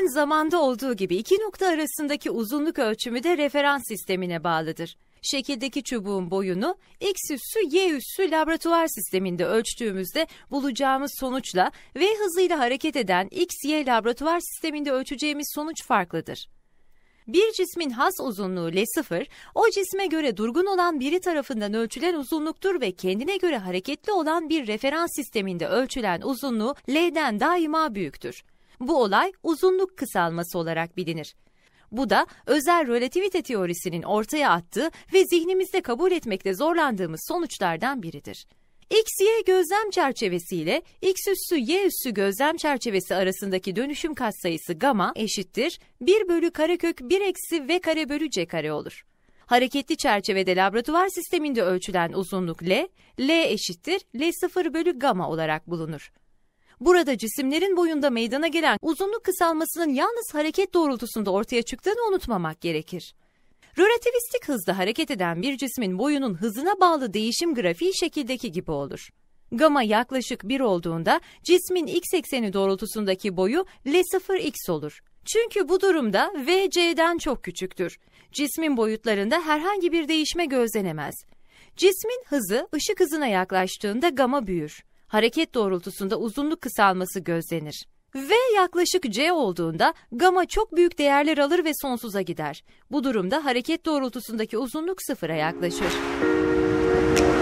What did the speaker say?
Tamamen zamanda olduğu gibi iki nokta arasındaki uzunluk ölçümü de referans sistemine bağlıdır. Şekildeki çubuğun boyunu x üssü y üssü laboratuvar sisteminde ölçtüğümüzde bulacağımız sonuçla v hızıyla hareket eden x y laboratuvar sisteminde ölçeceğimiz sonuç farklıdır. Bir cismin has uzunluğu L0, o cisme göre durgun olan biri tarafından ölçülen uzunluktur ve kendine göre hareketli olan bir referans sisteminde ölçülen uzunluğu L'den daima büyüktür. Bu olay uzunluk kısalması olarak bilinir. Bu da özel relativite teorisinin ortaya attığı ve zihnimizde kabul etmekte zorlandığımız sonuçlardan biridir. X-Y gözlem çerçevesi ile X üssü Y üssü gözlem çerçevesi arasındaki dönüşüm katsayısı gamma eşittir 1 bölü karekök 1 eksi V kare bölü C kare olur. Hareketli çerçevede laboratuvar sisteminde ölçülen uzunluk L, L eşittir L0 bölü gamma olarak bulunur. Burada cisimlerin boyunda meydana gelen uzunluk kısalmasının yalnız hareket doğrultusunda ortaya çıktığını unutmamak gerekir. Relativistik hızda hareket eden bir cismin boyunun hızına bağlı değişim grafiği şekildeki gibi olur. Gama yaklaşık 1 olduğunda cismin x ekseni doğrultusundaki boyu L0x olur. Çünkü bu durumda VC'den çok küçüktür. Cismin boyutlarında herhangi bir değişme gözlenemez. Cismin hızı ışık hızına yaklaştığında gama büyür hareket doğrultusunda uzunluk kısalması gözlenir. V yaklaşık C olduğunda gama çok büyük değerler alır ve sonsuza gider. Bu durumda hareket doğrultusundaki uzunluk sıfıra yaklaşır.